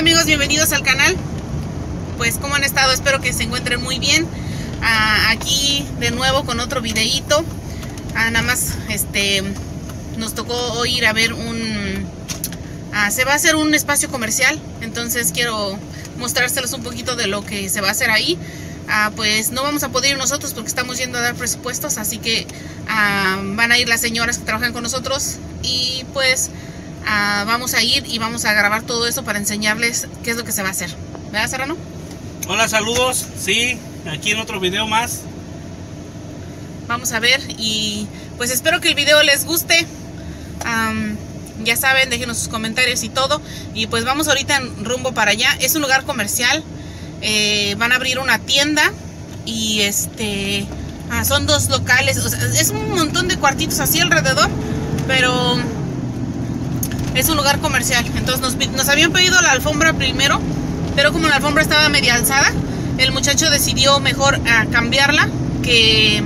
amigos? Bienvenidos al canal. Pues, ¿cómo han estado? Espero que se encuentren muy bien. Ah, aquí de nuevo con otro videíto. Ah, nada más, este, nos tocó hoy ir a ver un... Ah, se va a hacer un espacio comercial, entonces quiero mostrárselos un poquito de lo que se va a hacer ahí. pues no vamos a poder ir nosotros porque estamos yendo a dar presupuestos, así que van a ir las señoras que trabajan con nosotros y pues vamos a ir y vamos a grabar todo eso para enseñarles qué es lo que se va a hacer. ¿Verdad, Serrano? Hola, saludos. Sí, aquí en otro video más. Vamos a ver y pues espero que el video les guste. ya saben, déjenos sus comentarios y todo. Y pues vamos ahorita en rumbo para allá. Es un lugar comercial. Eh, van a abrir una tienda y este ah, son dos locales. es un montón de cuartitos así alrededor, pero es un lugar comercial. Entonces nos, habían pedido la alfombra primero, pero como la alfombra estaba media alzada, el muchacho decidió mejor ah, cambiarla que,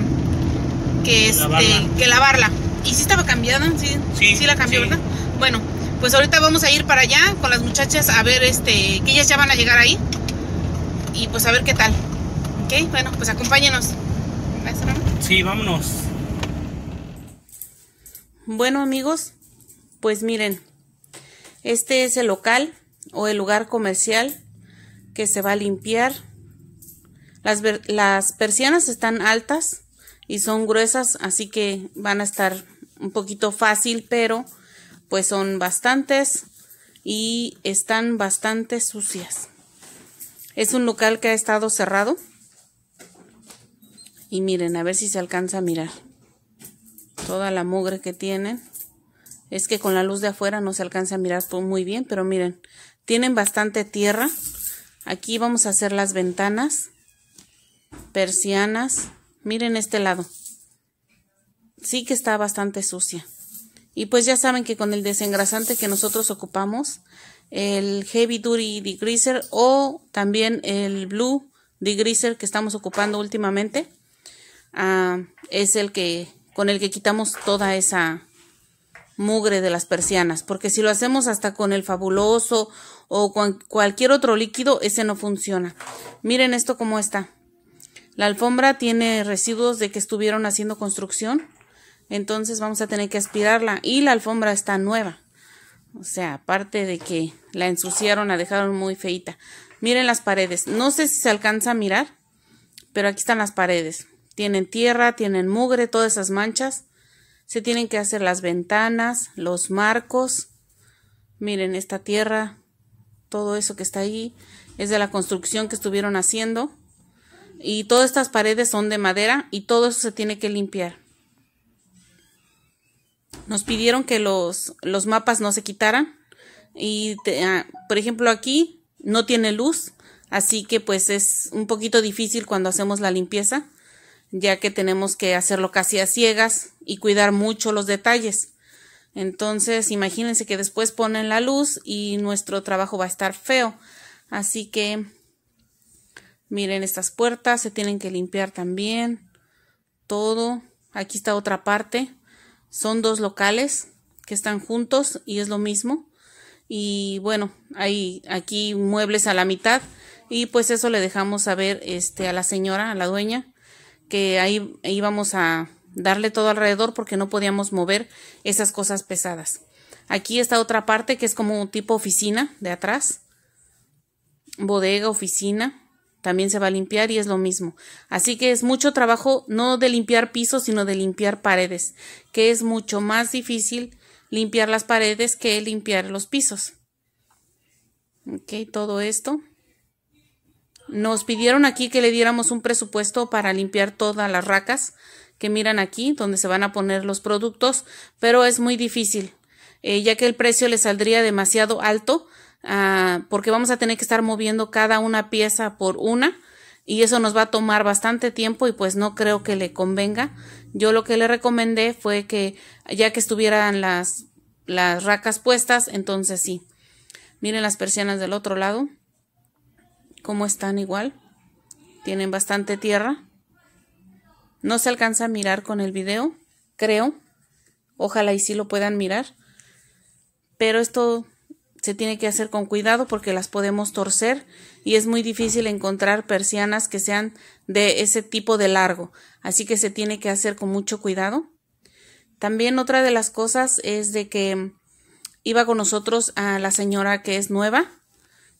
este, lavarla. que lavarla. Y sí estaba cambiada, sí, sí, sí la cambió, ¿verdad? Bueno, pues ahorita vamos a ir para allá con las muchachas a ver este, que ellas ya van a llegar ahí. Y pues a ver qué tal. Ok, bueno, pues acompáñenos. Sí, vámonos. Bueno amigos, pues miren, este es el local o el lugar comercial que se va a limpiar. Las, persianas están altas y son gruesas, así que van a estar un poquito fácil, pero pues son bastantes y están bastante sucias. Es un local que ha estado cerrado. Y miren, a ver si se alcanza a mirar. Toda la mugre que tienen. Es que con la luz de afuera no se alcanza a mirar muy bien, pero miren, tienen bastante tierra. Aquí vamos a hacer las ventanas, persianas. Miren este lado. Sí que está bastante sucia. Y pues ya saben que con el desengrasante que nosotros ocupamos, el Heavy Duty Degreaser o también el Blue Degreaser que estamos ocupando últimamente, ah, es el que con el que quitamos toda esa mugre de las persianas, porque si lo hacemos hasta con el fabuloso o con cualquier otro líquido, ese no funciona. Miren esto cómo está. La alfombra tiene residuos de que estuvieron haciendo construcción, entonces vamos a tener que aspirarla y la alfombra está nueva. O sea, aparte de que la ensuciaron, la dejaron muy feita. Miren las paredes. No sé si se alcanza a mirar, pero aquí están las paredes. Tienen tierra, tienen mugre, todas esas manchas. Se tienen que hacer las ventanas, los marcos. Miren, esta tierra, todo eso que está ahí, es de la construcción que estuvieron haciendo. Y todas estas paredes son de madera y todo eso se tiene que limpiar. Nos pidieron que los, los mapas no se quitaran. Y, ah, por ejemplo, aquí no tiene luz, así que pues es un poquito difícil cuando hacemos la limpieza ya que tenemos que hacerlo casi a ciegas y cuidar mucho los detalles. Entonces, imagínense que después ponen la luz y nuestro trabajo va a estar feo. Así que, miren estas puertas, se tienen que limpiar también. Todo. Aquí está otra parte. Son dos locales que están juntos y es lo mismo. Y bueno, hay aquí muebles a la mitad. Y pues eso le dejamos a este, a la señora, a la dueña, que ahí íbamos a darle todo alrededor porque no podíamos mover esas cosas pesadas. Aquí está otra parte que es como un tipo oficina de atrás. Bodega, oficina. También se va a limpiar y es lo mismo. Así que es mucho trabajo no de limpiar pisos, sino de limpiar paredes, que es mucho más difícil limpiar las paredes que limpiar los pisos. Ok, todo esto. Nos pidieron aquí que le diéramos un presupuesto para limpiar todas las racas que miran aquí, donde se van a poner los productos, pero es muy difícil, eh, ya que el precio le saldría demasiado alto, ah, porque vamos a tener que estar moviendo cada una pieza por una, y eso nos va a tomar bastante tiempo y pues no creo que le convenga. Yo lo que le recomendé fue que ya que estuvieran las, las racas puestas, entonces sí. Miren las persianas del otro lado cómo están igual. Tienen bastante tierra. No se alcanza a mirar con el video, creo. Ojalá y sí lo puedan mirar. Pero esto se tiene que hacer con cuidado porque las podemos torcer y es muy difícil encontrar persianas que sean de ese tipo de largo, así que se tiene que hacer con mucho cuidado. También otra de las cosas es de que iba con nosotros a la señora que es nueva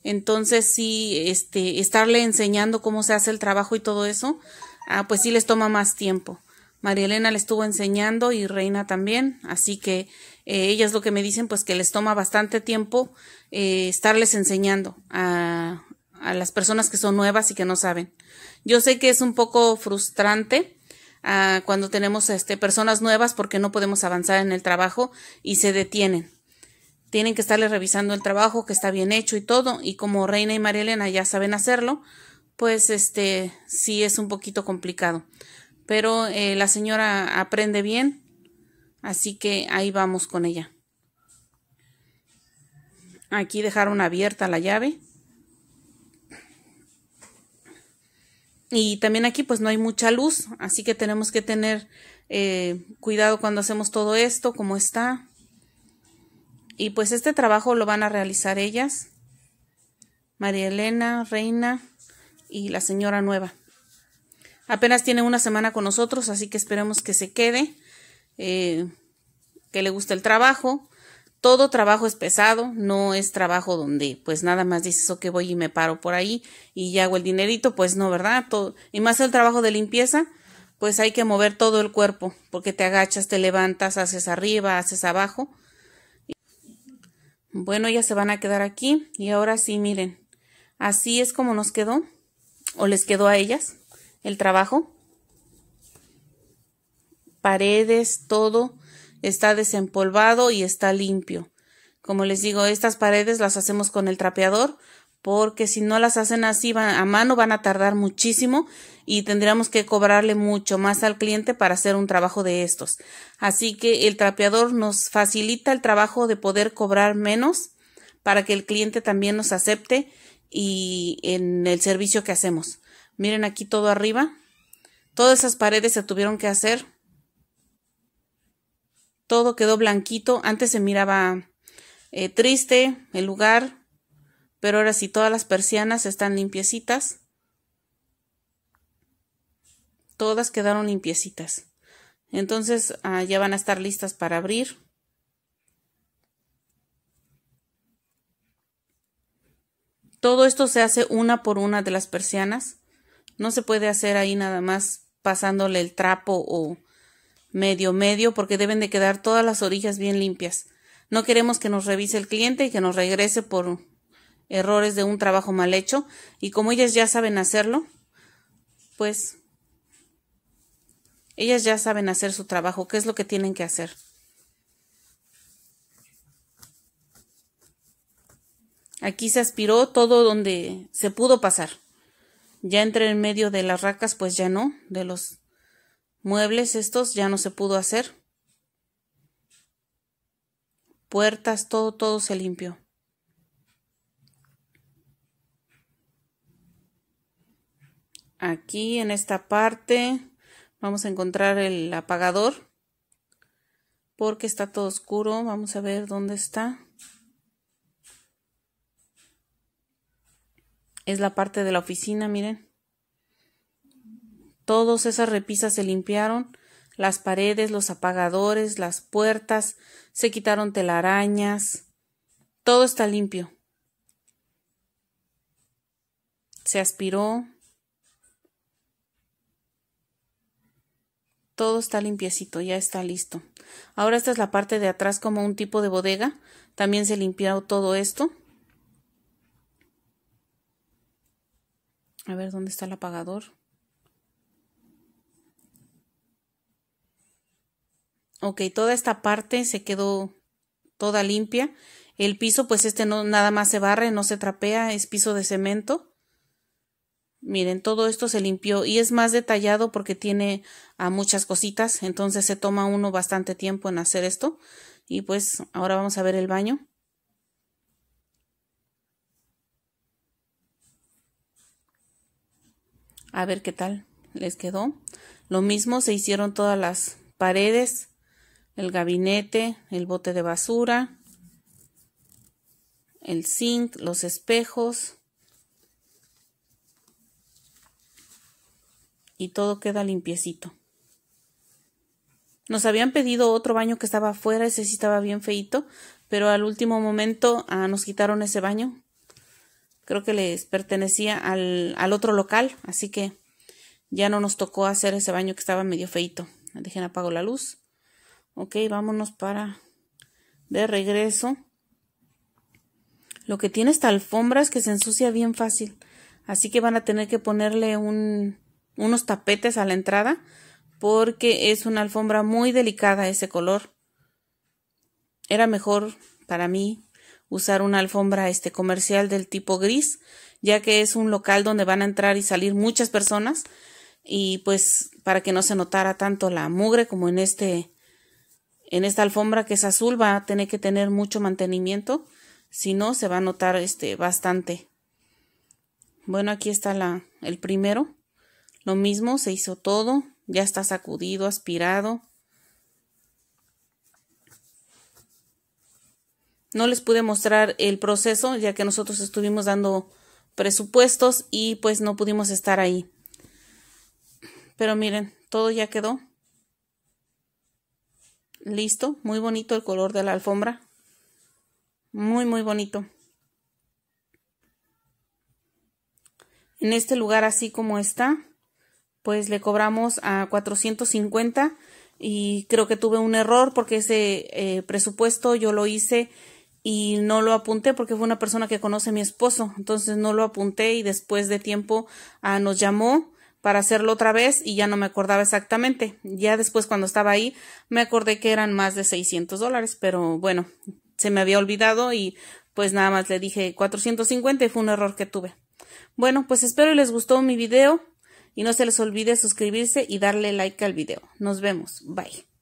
entonces, sí, este, estarle enseñando cómo se hace el trabajo y todo eso, ah, pues sí les toma más tiempo. María Elena le estuvo enseñando y Reina también, así que eh, ellas lo que me dicen, pues que les toma bastante tiempo eh, estarles enseñando a, las personas que son nuevas y que no saben. Yo sé que es un poco frustrante ah, cuando tenemos este, personas nuevas porque no podemos avanzar en el trabajo y se detienen tienen que estarle revisando el trabajo que está bien hecho y todo, y como Reina y María Elena ya saben hacerlo, pues este sí es un poquito complicado. Pero eh, la señora aprende bien, así que ahí vamos con ella. Aquí dejaron abierta la llave. Y también aquí pues no hay mucha luz, así que tenemos que tener eh, cuidado cuando hacemos todo esto, como está. Y pues este trabajo lo van a realizar ellas, María Elena, Reina y la señora nueva. Apenas tiene una semana con nosotros, así que esperemos que se quede, eh, que le guste el trabajo. Todo trabajo es pesado, no es trabajo donde pues nada más dices, que voy y me paro por ahí y ya hago el dinerito, pues no, ¿verdad? y más el trabajo de limpieza, pues hay que mover todo el cuerpo, porque te agachas, te levantas, haces arriba, haces abajo bueno, ya se van a quedar aquí. Y ahora sí, miren. Así es como nos quedó. O les quedó a ellas el trabajo. Paredes, todo está desempolvado y está limpio. Como les digo, estas paredes las hacemos con el trapeador porque si no las hacen así a mano van a tardar muchísimo y tendríamos que cobrarle mucho más al cliente para hacer un trabajo de estos. Así que el trapeador nos facilita el trabajo de poder cobrar menos para que el cliente también nos acepte y en el servicio que hacemos. Miren aquí todo arriba. Todas esas paredes se tuvieron que hacer. Todo quedó blanquito. Antes se miraba eh, triste el lugar pero ahora sí todas las persianas están limpiecitas. Todas quedaron limpiecitas. Entonces ah, ya van a estar listas para abrir. Todo esto se hace una por una de las persianas. No se puede hacer ahí nada más pasándole el trapo o medio medio porque deben de quedar todas las orillas bien limpias. No queremos que nos revise el cliente y que nos regrese por errores de un trabajo mal hecho y como ellas ya saben hacerlo, pues ellas ya saben hacer su trabajo, qué es lo que tienen que hacer. Aquí se aspiró todo donde se pudo pasar. Ya entre en medio de las racas, pues ya no, de los muebles estos ya no se pudo hacer. Puertas, todo, todo se limpió. Aquí en esta parte vamos a encontrar el apagador porque está todo oscuro. Vamos a ver dónde está. Es la parte de la oficina, miren. Todas esas repisas se limpiaron, las paredes, los apagadores, las puertas, se quitaron telarañas, todo está limpio. Se aspiró, Todo está limpiecito, ya está listo. Ahora esta es la parte de atrás como un tipo de bodega. También se limpió todo esto. A ver, ¿dónde está el apagador? Ok, toda esta parte se quedó toda limpia. El piso, pues este no nada más se barre, no se trapea, es piso de cemento. Miren, todo esto se limpió y es más detallado porque tiene a muchas cositas, entonces se toma uno bastante tiempo en hacer esto. Y pues ahora vamos a ver el baño. A ver qué tal les quedó. Lo mismo se hicieron todas las paredes, el gabinete, el bote de basura, el zinc, los espejos y todo queda limpiecito. Nos habían pedido otro baño que estaba afuera, ese sí estaba bien feito, pero al último momento ah, nos quitaron ese baño. Creo que les pertenecía al, al, otro local, así que ya no nos tocó hacer ese baño que estaba medio feito. Dejen apago la luz. Ok, vámonos para de regreso. Lo que tiene esta alfombra es que se ensucia bien fácil, así que van a tener que ponerle un unos tapetes a la entrada porque es una alfombra muy delicada ese color. Era mejor para mí usar una alfombra este comercial del tipo gris, ya que es un local donde van a entrar y salir muchas personas y pues para que no se notara tanto la mugre como en este en esta alfombra que es azul va a tener que tener mucho mantenimiento, si no se va a notar este bastante. Bueno, aquí está la el primero. Lo mismo se hizo todo, ya está sacudido, aspirado. No les pude mostrar el proceso ya que nosotros estuvimos dando presupuestos y pues no pudimos estar ahí. Pero miren, todo ya quedó. Listo, muy bonito el color de la alfombra. Muy, muy bonito. En este lugar así como está, pues le cobramos a 450 y creo que tuve un error porque ese eh, presupuesto yo lo hice y no lo apunté porque fue una persona que conoce a mi esposo, entonces no lo apunté y después de tiempo ah, nos llamó para hacerlo otra vez y ya no me acordaba exactamente. Ya después cuando estaba ahí me acordé que eran más de 600 dólares, pero bueno, se me había olvidado y pues nada más le dije 450 y fue un error que tuve. Bueno, pues espero les gustó mi video y no se les olvide suscribirse y darle like al video. Nos vemos. Bye.